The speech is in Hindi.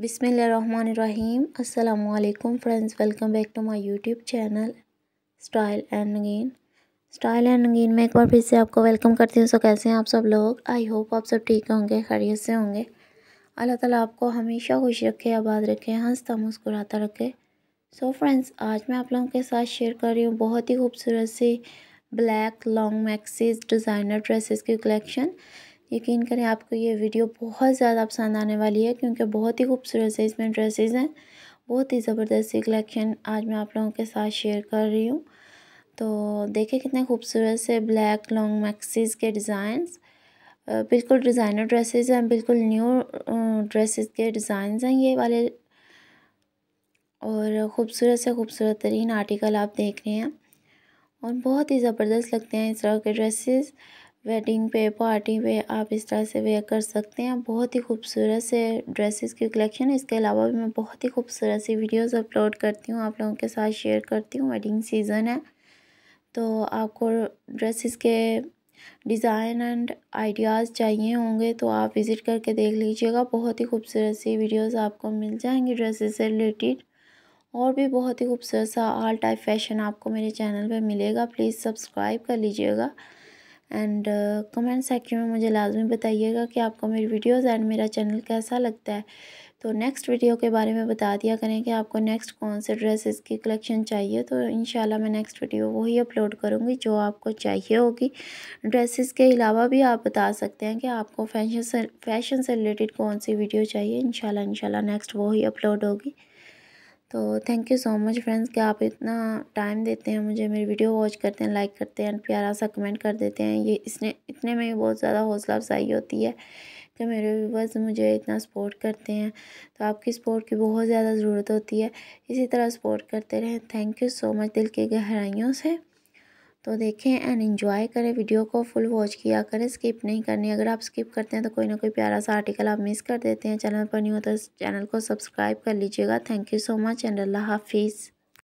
बिसमीम अल्लाम friends welcome back to my YouTube channel style and Nageen style and Nageen में एक बार फिर से आपको वेलकम करती हूँ सो कैसे हैं आप सब लोग आई होप आप सब ठीक होंगे खैरियत से होंगे अल्लाह ताला आपको हमेशा खुश रखे आबाद रखे हंसता मुस्कुराता रखे सो so फ्रेंड्स आज मैं आप लोगों के साथ शेयर कर रही हूँ बहुत ही खूबसूरत सी black long maxis designer dresses की कलेक्शन यकीन करें आपको ये वीडियो बहुत ज़्यादा पसंद आने वाली है क्योंकि बहुत ही खूबसूरत से इसमें ड्रेसेस हैं बहुत ही ज़बरदस्त सी कलेक्शन आज मैं आप लोगों के साथ शेयर कर रही हूँ तो देखें कितने खूबसूरत से ब्लैक लॉन्ग मैक्सीज़ के डिज़ाइंस बिल्कुल डिज़ाइनर ड्रेसेस हैं बिल्कुल न्यू ड्रेसेस के डिज़ाइंस हैं ये वाले और ख़ूबसूरत से खूबसूरत तरीन आर्टिकल आप देख रहे हैं और बहुत ही ज़बरदस्त लगते हैं इस तरह के ड्रेसेस वेडिंग पे पार्टी पे आप इस तरह से वेयर कर सकते हैं बहुत ही खूबसूरत से ड्रेसेस की कलेक्शन इसके अलावा भी मैं बहुत ही खूबसूरत सी वीडियोस अपलोड करती हूँ आप लोगों के साथ शेयर करती हूँ वेडिंग सीज़न है तो आपको ड्रेसेस के डिज़ाइन एंड आइडियाज़ चाहिए होंगे तो आप विज़िट करके देख लीजिएगा बहुत ही खूबसूरत सी वीडियोज़ आपको मिल जाएंगी ड्रेसेस से रिलेटेड और भी बहुत ही खूबसूरत सा ऑल टाइप फैशन आपको मेरे चैनल पर मिलेगा प्लीज़ सब्सक्राइब कर लीजिएगा एंड कमेंट सेक्शन में मुझे लाजमी बताइएगा कि आपको मेरी वीडियोस एंड मेरा चैनल कैसा लगता है तो नेक्स्ट वीडियो के बारे में बता दिया करें कि आपको नेक्स्ट कौन से ड्रेसेस की कलेक्शन चाहिए तो इन मैं नेक्स्ट वीडियो वही अपलोड करूँगी जो आपको चाहिए होगी ड्रेसेस के अलावा भी आप बता सकते हैं कि आपको फैशन से फैशन से रिलेटेड कौन सी वीडियो चाहिए इन शाला नेक्स्ट वही अपलोड होगी तो thank you so much friends कि आप इतना टाइम देते हैं मुझे मेरी वीडियो वॉच करते हैं लाइक करते हैं प्यारा सा कमेंट कर देते हैं ये इसने इतने में बहुत ज़्यादा हौसला अफजाई होती है कि मेरे व्यूवर्स मुझे इतना सपोर्ट करते हैं तो आपकी सपोर्ट की बहुत ज़्यादा ज़रूरत होती है इसी तरह सपोर्ट करते रहें थैंक यू सो मच दिल की गहराइयों से तो देखें एंड इन्जॉय करें वीडियो को फुल वॉच किया करें स्किप नहीं करनी अगर आप स्किप करते हैं तो कोई ना कोई प्यारा सा आर्टिकल आप मिस कर देते हैं चैनल पर नहीं हो तो चैनल को सब्सक्राइब कर लीजिएगा thank you so much and अल्लाह हाफिज़